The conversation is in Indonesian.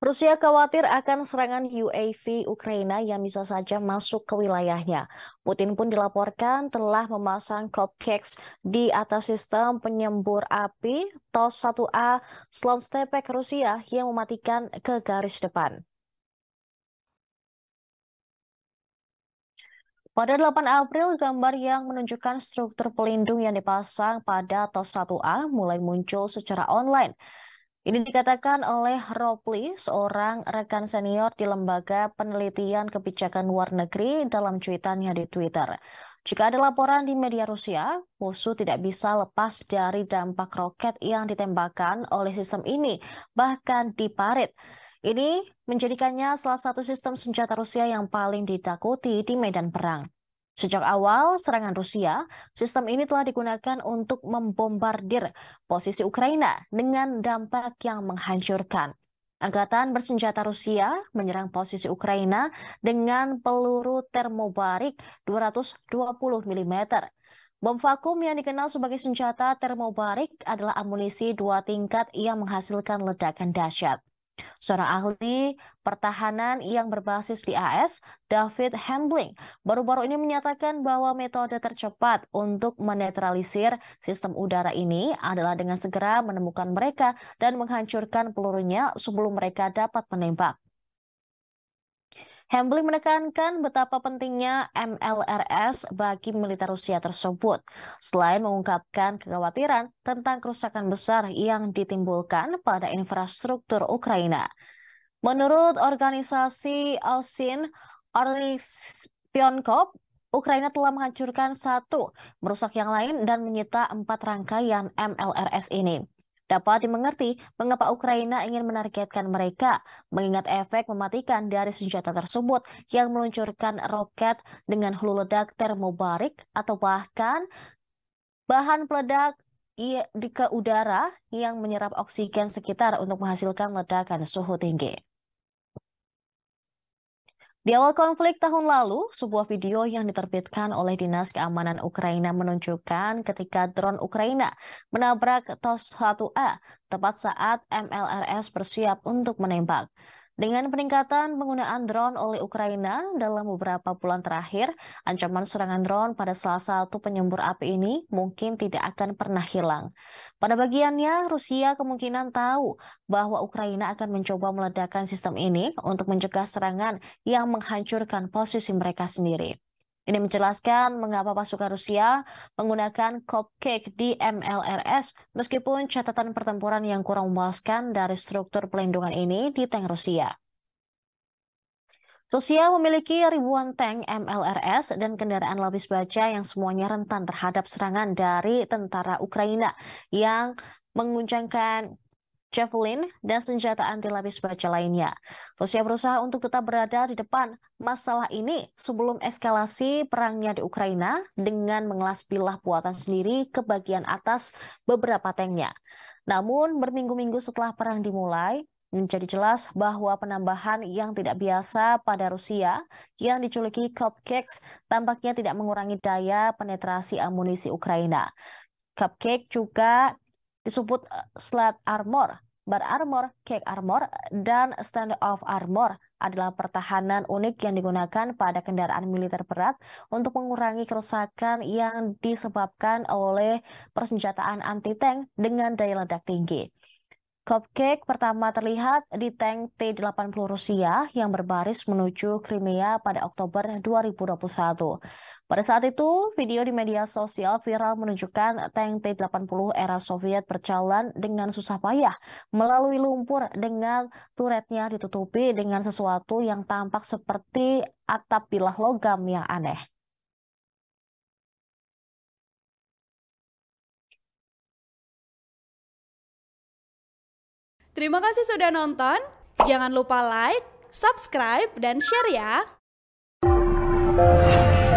Rusia khawatir akan serangan UAV Ukraina yang bisa saja masuk ke wilayahnya. Putin pun dilaporkan telah memasang cupcakes di atas sistem penyembur api TOS 1A Stepek Rusia yang mematikan ke garis depan. Pada 8 April, gambar yang menunjukkan struktur pelindung yang dipasang pada TOS 1A mulai muncul secara online. Ini dikatakan oleh Ropli, seorang rekan senior di Lembaga Penelitian Kebijakan Luar Negeri dalam cuitannya di Twitter. Jika ada laporan di media Rusia, musuh tidak bisa lepas dari dampak roket yang ditembakkan oleh sistem ini, bahkan di parit. Ini menjadikannya salah satu sistem senjata Rusia yang paling ditakuti di medan perang. Sejak awal serangan Rusia, sistem ini telah digunakan untuk membombardir posisi Ukraina dengan dampak yang menghancurkan. Angkatan bersenjata Rusia menyerang posisi Ukraina dengan peluru termobarik 220 mm. Bom vakum yang dikenal sebagai senjata termobarik adalah amunisi dua tingkat yang menghasilkan ledakan dahsyat. Seorang ahli pertahanan yang berbasis di AS, David Hambling, baru-baru ini menyatakan bahwa metode tercepat untuk menetralisir sistem udara ini adalah dengan segera menemukan mereka dan menghancurkan pelurunya sebelum mereka dapat menembak. Hembling menekankan betapa pentingnya MLRS bagi militer Rusia tersebut. Selain mengungkapkan kekhawatiran tentang kerusakan besar yang ditimbulkan pada infrastruktur Ukraina. Menurut organisasi ALSIN, Ornis Pionkov, Ukraina telah menghancurkan satu, merusak yang lain, dan menyita empat rangkaian MLRS ini dapat dimengerti mengapa Ukraina ingin menargetkan mereka, mengingat efek mematikan dari senjata tersebut yang meluncurkan roket dengan hulu ledak termobarik atau bahkan bahan peledak di ke udara yang menyerap oksigen sekitar untuk menghasilkan ledakan suhu tinggi. Di awal konflik tahun lalu, sebuah video yang diterbitkan oleh Dinas Keamanan Ukraina menunjukkan ketika drone Ukraina menabrak TOS-1A tepat saat MLRS bersiap untuk menembak. Dengan peningkatan penggunaan drone oleh Ukraina dalam beberapa bulan terakhir, ancaman serangan drone pada salah satu penyembur api ini mungkin tidak akan pernah hilang. Pada bagiannya, Rusia kemungkinan tahu bahwa Ukraina akan mencoba meledakkan sistem ini untuk mencegah serangan yang menghancurkan posisi mereka sendiri. Ini menjelaskan mengapa pasukan Rusia menggunakan cupcake di MLRS meskipun catatan pertempuran yang kurang memuaskan dari struktur pelindungan ini di tank Rusia. Rusia memiliki ribuan tank MLRS dan kendaraan lapis baja yang semuanya rentan terhadap serangan dari tentara Ukraina yang menguncangkan javelin, dan senjata anti lapis baja lainnya. Rusia berusaha untuk tetap berada di depan masalah ini sebelum eskalasi perangnya di Ukraina dengan mengelas pilah buatan sendiri ke bagian atas beberapa tanknya. Namun, berminggu-minggu setelah perang dimulai, menjadi jelas bahwa penambahan yang tidak biasa pada Rusia yang diculiki Cupcakes tampaknya tidak mengurangi daya penetrasi amunisi Ukraina. Cupcake juga disebut eh, sled armor, bar armor, cake armor, dan stand of armor adalah pertahanan unik yang digunakan pada kendaraan militer berat untuk mengurangi kerusakan yang disebabkan oleh persenjataan anti-tank dengan daya ledak tinggi. Cupcake pertama terlihat di tank T-80 Rusia yang berbaris menuju Crimea pada Oktober 2021. Pada saat itu, video di media sosial viral menunjukkan tank T-80 era Soviet berjalan dengan susah payah melalui lumpur dengan turetnya ditutupi dengan sesuatu yang tampak seperti atap bilah logam yang aneh. Terima kasih sudah nonton. Jangan lupa like, subscribe, dan share ya.